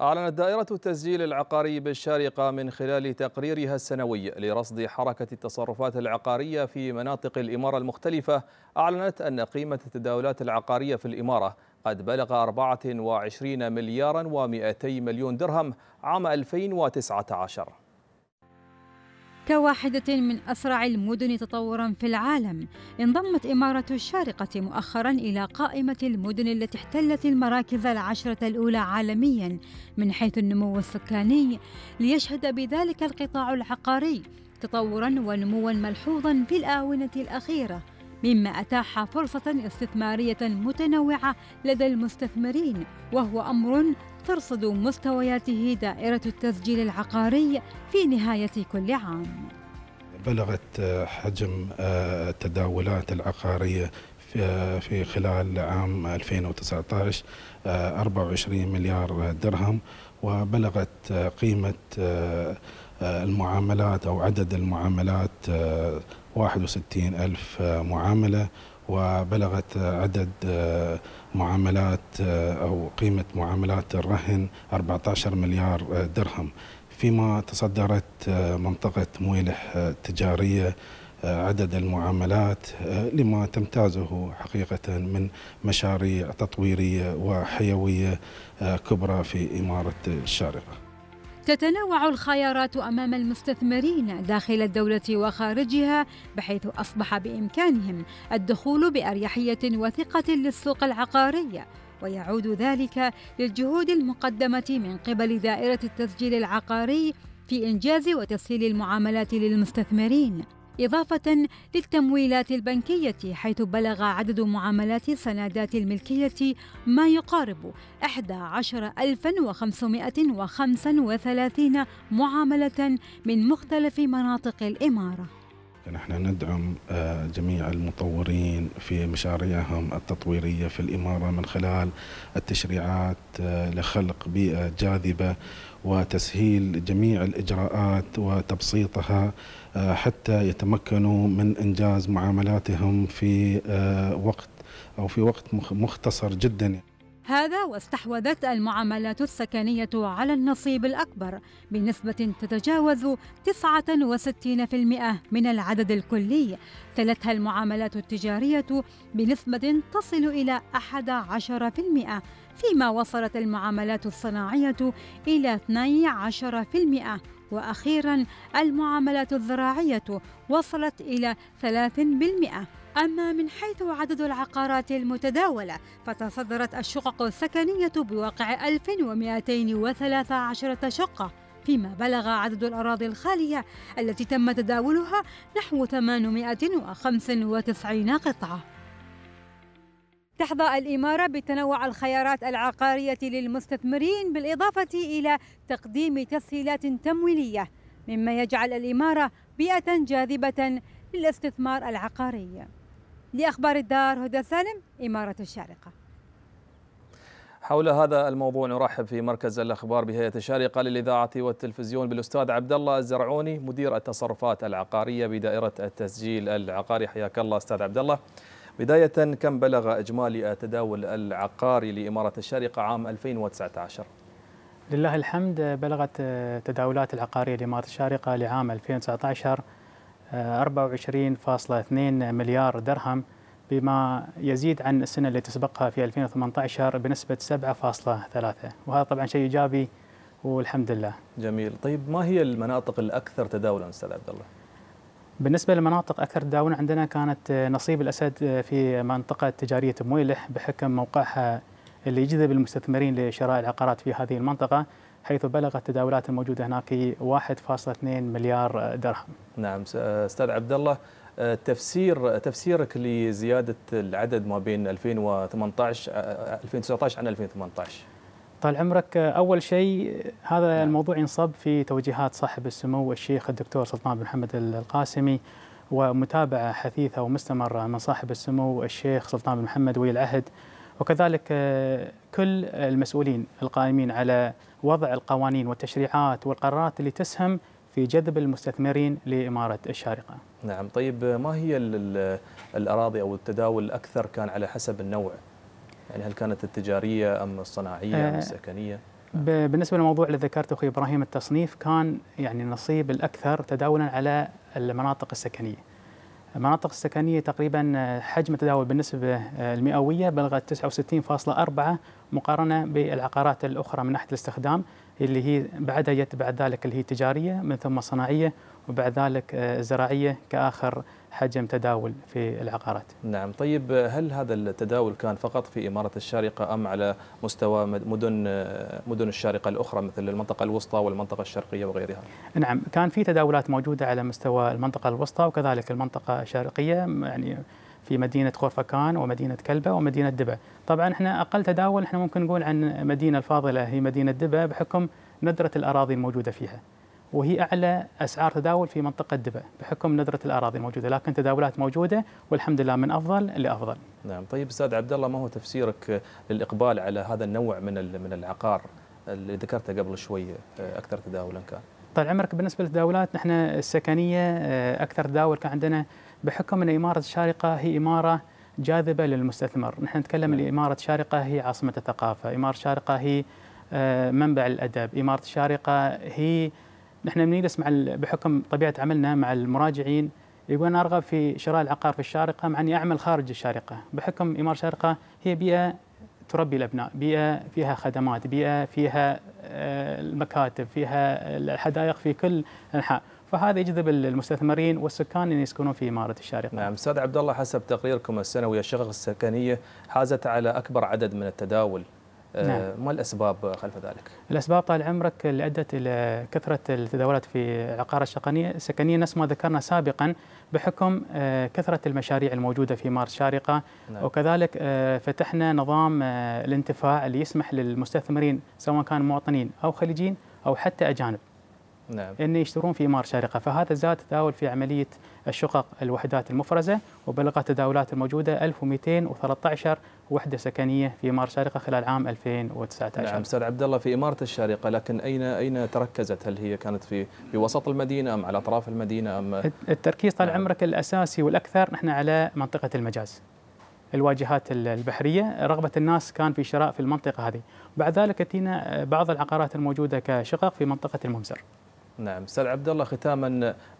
أعلنت دائرة التسجيل العقاري بالشارقة من خلال تقريرها السنوي لرصد حركة التصرفات العقارية في مناطق الإمارة المختلفة أعلنت أن قيمة التداولات العقارية في الإمارة قد بلغ 24 مليارا و200 مليون درهم عام 2019 كواحدة من أسرع المدن تطورا في العالم انضمت إمارة الشارقة مؤخرا إلى قائمة المدن التي احتلت المراكز العشرة الأولى عالميا من حيث النمو السكاني ليشهد بذلك القطاع العقاري تطورا ونموا ملحوظا في الآونة الأخيرة مما أتاح فرصة استثمارية متنوعة لدى المستثمرين وهو أمر ترصد مستوياته دائرة التسجيل العقاري في نهاية كل عام بلغت حجم آه، التداولات العقارية في آه، خلال عام 2019 24 آه، مليار درهم وبلغت قيمة آه، آه، المعاملات أو عدد المعاملات 61 آه، ألف معاملة وبلغت عدد معاملات أو قيمة معاملات الرهن 14 مليار درهم فيما تصدرت منطقة مويلح تجارية آه، عدد المعاملات آه، لما تمتازه حقيقة من مشاريع تطويرية وحيوية آه، كبرى في إمارة الشارقة تتنوع الخيارات امام المستثمرين داخل الدوله وخارجها بحيث اصبح بامكانهم الدخول باريحيه وثقه للسوق العقاري ويعود ذلك للجهود المقدمه من قبل دائره التسجيل العقاري في انجاز وتسهيل المعاملات للمستثمرين إضافة للتمويلات البنكية حيث بلغ عدد معاملات سندات الملكية ما يقارب 11535 معاملة من مختلف مناطق الإمارة نحن ندعم آه، جميع المطورين في مشاريعهم التطويرية في الإمارة من خلال التشريعات آه، لخلق بيئة جاذبة وتسهيل جميع الإجراءات وتبسيطها آه، حتى يتمكنوا من إنجاز معاملاتهم في وقت أو في وقت مختصر جداً هذا واستحوذت المعاملات السكنية على النصيب الأكبر بنسبة تتجاوز 69% من العدد الكلي تلتها المعاملات التجارية بنسبة تصل إلى 11% فيما وصلت المعاملات الصناعية إلى 12% وأخيرا المعاملات الزراعية وصلت إلى 3% أما من حيث عدد العقارات المتداولة فتصدرت الشقق السكنية بواقع 1213 شقة فيما بلغ عدد الأراضي الخالية التي تم تداولها نحو 895 قطعة تحظى الإمارة بتنوع الخيارات العقارية للمستثمرين بالإضافة إلى تقديم تسهيلات تمويلية مما يجعل الإمارة بيئة جاذبة للاستثمار العقاري لأخبار الدار هدى سالم إمارة الشارقة حول هذا الموضوع نرحب في مركز الأخبار بهيئة الشارقة للإذاعة والتلفزيون بالأستاذ عبد الله الزرعوني مدير التصرفات العقارية بدائرة التسجيل العقاري حياك الله أستاذ عبد الله بداية كم بلغ إجمالي التداول العقاري لإمارة الشارقة عام 2019 لله الحمد بلغت التداولات العقارية لإمارة الشارقة لعام 2019 24.2 آه، مليار درهم بما يزيد عن السنة اللي تسبقها في 2018 بنسبة 7.3 وهذا طبعا شيء إيجابي والحمد لله جميل طيب ما هي المناطق الأكثر تداولا أستاذ عبد الله؟ بالنسبة للمناطق أكثر تداولا عندنا كانت نصيب الأسد في منطقة تجارية مويلح بحكم موقعها اللي يجذب المستثمرين لشراء العقارات في هذه المنطقة حيث بلغت التداولات الموجوده هناك 1.2 مليار درهم. نعم استاذ عبد الله آه، تفسير تفسيرك لزياده العدد ما بين 2018 2019 آه، آه، عن 2018 طال عمرك اول شيء هذا نعم. الموضوع ينصب في توجيهات صاحب السمو الشيخ الدكتور سلطان بن محمد القاسمي ومتابعه حثيثه ومستمره من صاحب السمو الشيخ سلطان بن محمد ولي العهد وكذلك آه، كل المسؤولين القائمين على وضع القوانين والتشريعات والقرارات اللي تسهم في جذب المستثمرين لإمارة الشارقة نعم طيب ما هي الأراضي أو التداول الأكثر كان على حسب النوع يعني هل كانت التجارية أم الصناعية أم آه، السكنية بالنسبة للموضوع اللي ذكرته أخي إبراهيم التصنيف كان يعني نصيب الأكثر تداولا على المناطق السكنية المناطق السكنية تقريبا آه، حجم التداول بالنسبة آه، المئوية بلغت 69.4 مقارنة بالعقارات الأخرى من ناحية الاستخدام اللي هي بعدها جت بعد ذلك اللي هي تجاريه من ثم صناعيه وبعد ذلك آه، زراعيه كاخر حجم تداول في العقارات. نعم، طيب هل هذا التداول كان فقط في اماره الشارقه ام على مستوى مدن آه، مدن الشارقه الاخرى مثل المنطقه الوسطى والمنطقه الشرقيه وغيرها؟ نعم، كان في تداولات موجوده على مستوى المنطقه الوسطى وكذلك المنطقه الشرقيه يعني في مدينه خورفكان ومدينه كلبه ومدينه دبا طبعا احنا اقل تداول احنا ممكن نقول عن مدينه الفاضله هي مدينه دبا بحكم ندره الاراضي الموجوده فيها وهي اعلى اسعار تداول في منطقه دبا بحكم ندره الاراضي الموجوده لكن تداولات موجوده والحمد لله من افضل لافضل. نعم طيب استاذ عبد الله ما هو تفسيرك للاقبال على هذا النوع من من العقار اللي ذكرته قبل شوي اكثر تداولا كان؟ طال عمرك بالنسبه للتداولات نحن السكنيه آه، اكثر تداول كان عندنا بحكم أن إمارة الشارقة هي إمارة جاذبة للمستثمر نحن نتكلم عن نعم. إمارة الشارقة هي عاصمة الثقافة إمارة الشارقة هي آه، منبع الأدب إمارة الشارقة هي نحن بنجلس مع بحكم طبيعة عملنا مع المراجعين يقول أنا أرغب في شراء العقار في الشارقة مع أني أعمل خارج الشارقة بحكم إمارة الشارقة هي بيئة تربي الأبناء بيئة فيها خدمات بيئة فيها آه، المكاتب فيها الحدائق في كل أنحاء فهذا يجذب المستثمرين والسكان ان يسكنون في اماره الشارقه. نعم استاذ عبد الله حسب تقريركم السنوي الشقق السكنيه حازت على اكبر عدد من التداول آه، نعم. ما الاسباب خلف ذلك؟ الاسباب طال عمرك اللي ادت الى كثره التداولات في عقار السكنيه السكنيه نفس ما ذكرنا سابقا بحكم آه، كثره المشاريع الموجوده في مار شارقه نعم. وكذلك آه، فتحنا نظام الانتفاع اللي يسمح للمستثمرين سواء كانوا مواطنين او خليجيين او حتى اجانب نعم. أن يشترون في إمارة شارقة فهذا زاد تداول في عملية الشقق الوحدات المفرزة وبلغت تداولات الموجودة 1213 وحدة سكنية في إمارة الشارقة خلال عام 2019 نعم أستاذ عبد الله في إمارة الشارقة لكن أين أين تركزت هل هي كانت في في وسط المدينة أم على أطراف المدينة أم التركيز طال نعم. عمرك الأساسي والأكثر نحن على منطقة المجاز الواجهات البحرية رغبة الناس كان في شراء في المنطقة هذه بعد ذلك أتينا بعض العقارات الموجودة كشقق في منطقة الممزر نعم استاذ عبد الله ختاما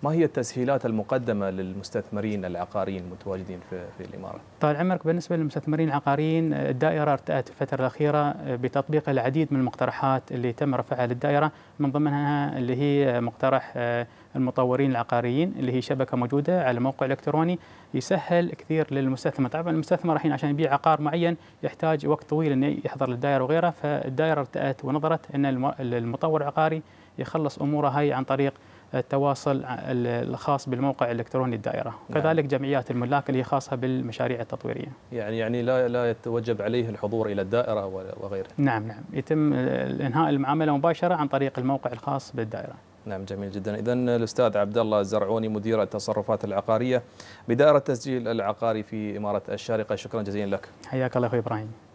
ما هي التسهيلات المقدمه للمستثمرين العقاريين المتواجدين في, في الامارات؟ طال عمرك بالنسبه للمستثمرين العقاريين الدائره ارتأت في الفتره الاخيره بتطبيق العديد من المقترحات اللي تم رفعها للدائره من ضمنها اللي هي مقترح آه، المطورين العقاريين اللي هي شبكه موجوده على موقع الكتروني يسهل كثير للمستثمر، طبعا المستثمر الحين عشان يبيع عقار معين يحتاج وقت طويل انه يحضر للدائره وغيره، فالدائره ارتأت ونظرت ان المطور العقاري يخلص اموره هاي عن طريق التواصل الخاص بالموقع الالكتروني الدائره، وكذلك نعم. جمعيات الملاك اللي هي خاصه بالمشاريع التطويريه. يعني يعني لا لا يتوجب عليه الحضور الى الدائره وغيره. نعم نعم، يتم انهاء المعامله مباشره عن طريق الموقع الخاص بالدائره. نعم جميل جدا اذا الاستاذ عبد الله الزرعوني مدير التصرفات العقاريه بدائره التسجيل العقاري في اماره الشارقه شكرا جزيلا لك حياك الله اخوي ابراهيم